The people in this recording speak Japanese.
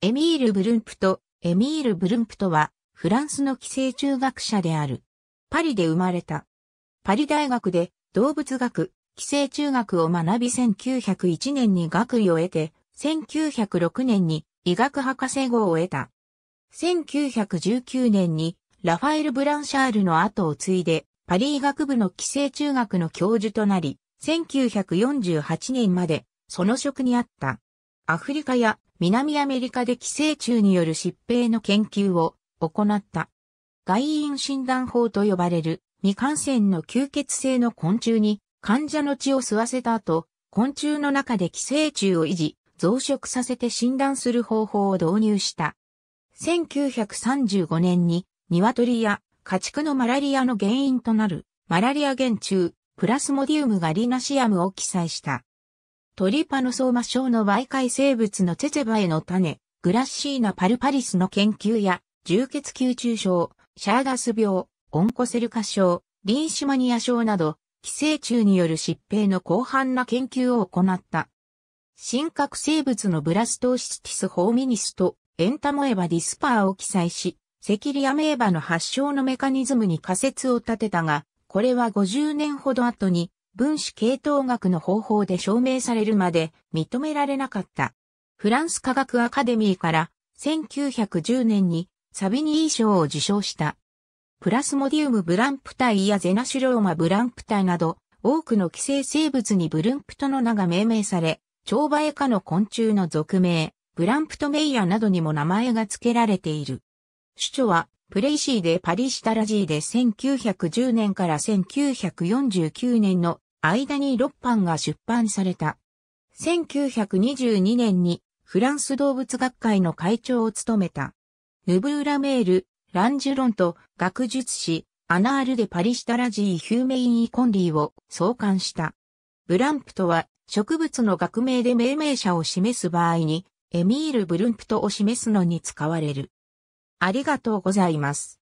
エミール・ブルンプト、エミール・ブルンプトは、フランスの寄生虫学者である。パリで生まれた。パリ大学で動物学、寄生虫学を学び1901年に学位を得て、1906年に医学博士号を得た。1919年にラファエル・ブランシャールの後を継いで、パリ医学部の寄生虫学の教授となり、1948年までその職にあった。アフリカや南アメリカで寄生虫による疾病の研究を行った。外因診断法と呼ばれる未感染の吸血性の昆虫に患者の血を吸わせた後、昆虫の中で寄生虫を維持、増殖させて診断する方法を導入した。1935年に鶏や家畜のマラリアの原因となるマラリア原虫プラスモディウムガリナシアムを記載した。トリパノソーマ症の媒介生物のツェツェバエの種、グラッシーナパルパリスの研究や、重血吸中症、シャーガス病、オンコセルカ症、リンシマニア症など、寄生虫による疾病の広範な研究を行った。深核生物のブラストシティスホーミニスとエンタモエバディスパーを記載し、セキリアメーバの発症のメカニズムに仮説を立てたが、これは50年ほど後に分子系統学の方法で証明されるまで認められなかった。フランス科学アカデミーから1910年にサビニー賞を受賞した。プラスモディウムブランプ体やゼナシローマブランプ体など、多くの寄生生物にブルンプトの名が命名され、蝶バエ科の昆虫の俗名、ブランプトメイヤなどにも名前が付けられている。主著はプレイシーでパリシタラジーで1910年から1949年の間に6版が出版された。1922年にフランス動物学会の会長を務めた。ヌブーラメール、ランジュロンと学術誌、アナールでパリシタラジーヒューメイン・イコンリーを創刊した。ブランプとは植物の学名で命名者を示す場合に、エミール・ブルンプトを示すのに使われる。ありがとうございます。